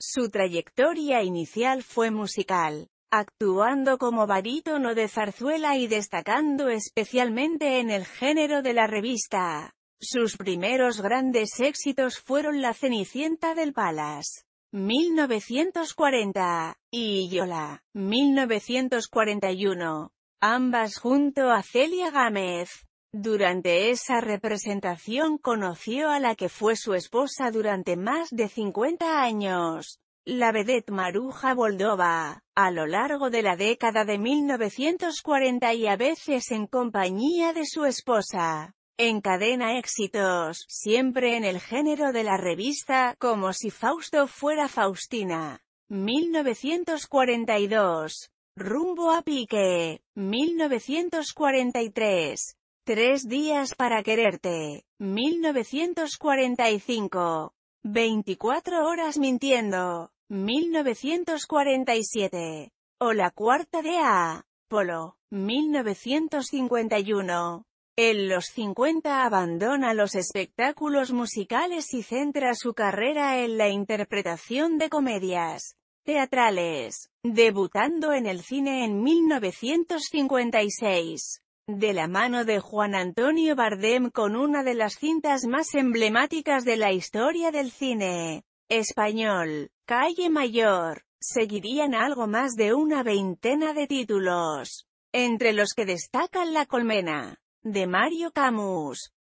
Su trayectoria inicial fue musical, actuando como barítono de zarzuela y destacando especialmente en el género de la revista. Sus primeros grandes éxitos fueron La Cenicienta del Palas, 1940, y Yola, 1941, ambas junto a Celia Gámez. Durante esa representación conoció a la que fue su esposa durante más de 50 años, la vedette Maruja Boldova, a lo largo de la década de 1940 y a veces en compañía de su esposa. Encadena éxitos, siempre en el género de la revista, como si Fausto fuera Faustina. 1942. Rumbo a pique. 1943. Tres días para quererte. 1945. 24 horas mintiendo. 1947. O la cuarta de A. Polo. 1951. En los 50 abandona los espectáculos musicales y centra su carrera en la interpretación de comedias teatrales, debutando en el cine en 1956 de la mano de Juan Antonio Bardem con una de las cintas más emblemáticas de la historia del cine español, Calle Mayor, seguirían algo más de una veintena de títulos, entre los que destacan La Colmena, de Mario Camus,